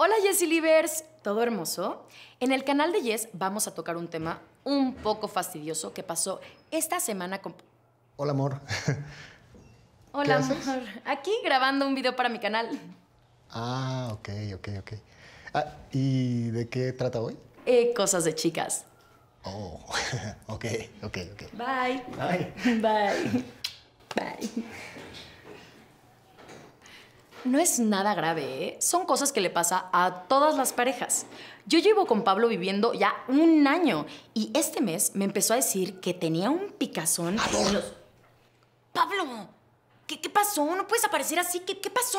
Hola Jessy Livers, todo hermoso. En el canal de Jess vamos a tocar un tema un poco fastidioso que pasó esta semana con... Hola amor. Hola amor, aquí grabando un video para mi canal. Ah, ok, ok, ok. Ah, ¿Y de qué trata hoy? Eh, cosas de chicas. Oh, ok, ok, ok. Bye. Bye. Bye. Bye. No es nada grave, ¿eh? Son cosas que le pasa a todas las parejas. Yo llevo con Pablo viviendo ya un año y este mes me empezó a decir que tenía un picazón. Pablo, ¿qué, pasó? No puedes aparecer así. ¿Qué, pasó?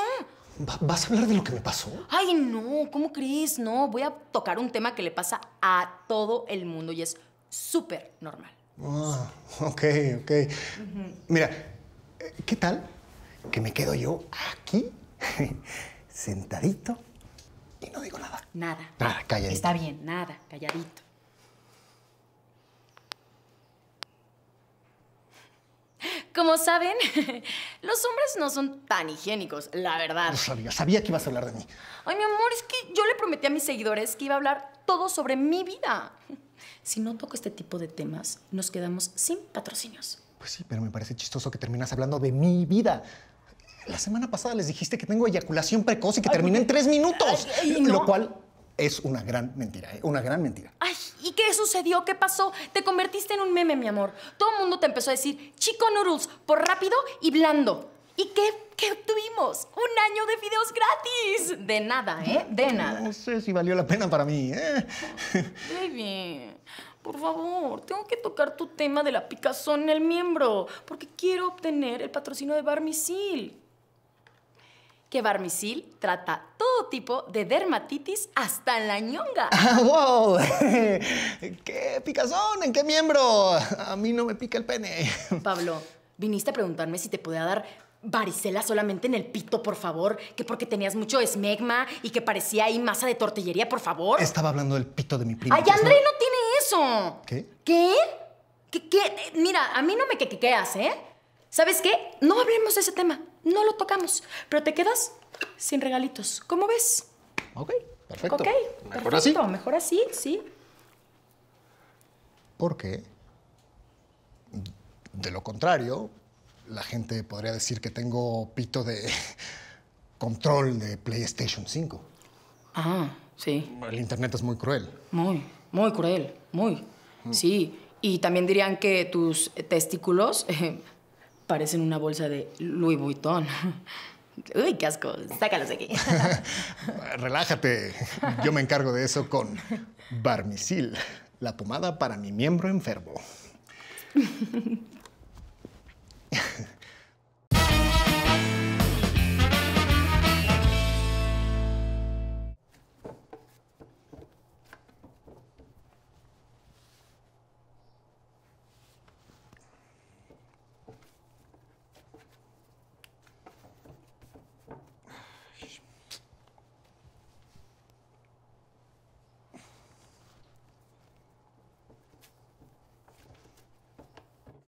¿Vas a hablar de lo que me pasó? Ay, no, ¿cómo crees? No, voy a tocar un tema que le pasa a todo el mundo y es súper normal. Ah, ok, ok. Mira, eh, ¿qué tal que me quedo yo aquí sentadito y no digo nada. Nada. Nada, calladito. Está bien, nada, calladito. Como saben, los hombres no son tan higiénicos, la verdad. Lo sabía, sabía que ibas a hablar de mí. Ay, mi amor, es que yo le prometí a mis seguidores que iba a hablar todo sobre mi vida. Si no toco este tipo de temas, nos quedamos sin patrocinios. Pues sí, pero me parece chistoso que terminas hablando de mi vida la semana pasada les dijiste que tengo eyaculación precoz y que terminé en tres minutos. Lo cual es una gran mentira, ¿eh? una gran mentira. Ay, ¿y qué sucedió? ¿Qué pasó? Te convertiste en un meme, mi amor. Todo el mundo te empezó a decir chico noodles por rápido y blando. ¿Y qué, qué obtuvimos? Un año de videos gratis. De nada, ¿eh? De nada. No sé si valió la pena para mí, ¿eh? Baby, por favor, tengo que tocar tu tema de la picazón en el miembro, porque quiero obtener el patrocinio de Barmisil que Barmisil trata todo tipo de dermatitis hasta en la ñonga. Ah, ¡Wow! ¡Qué picazón! ¿En qué miembro? A mí no me pica el pene. Pablo, viniste a preguntarme si te podía dar varicela solamente en el pito, por favor, que porque tenías mucho esmegma y que parecía ahí masa de tortillería, por favor. Estaba hablando del pito de mi prima. ¡Ay, André no tiene eso! ¿Qué? ¿Qué? ¿Qué? qué? Mira, a mí no me quequeas, ¿eh? ¿Sabes qué? No hablemos de ese tema. No lo tocamos. Pero te quedas sin regalitos. ¿Cómo ves? Ok, perfecto. Ok, mejor perfecto. así. Mejor así, sí. Porque, de lo contrario, la gente podría decir que tengo pito de control de PlayStation 5. Ah, sí. El Internet es muy cruel. Muy, muy cruel, muy. Mm. Sí. Y también dirían que tus testículos... Eh, parecen una bolsa de Louis Vuitton. Uy, qué asco, sácalos de aquí. Relájate, yo me encargo de eso con Barmisil, la pomada para mi miembro enfermo.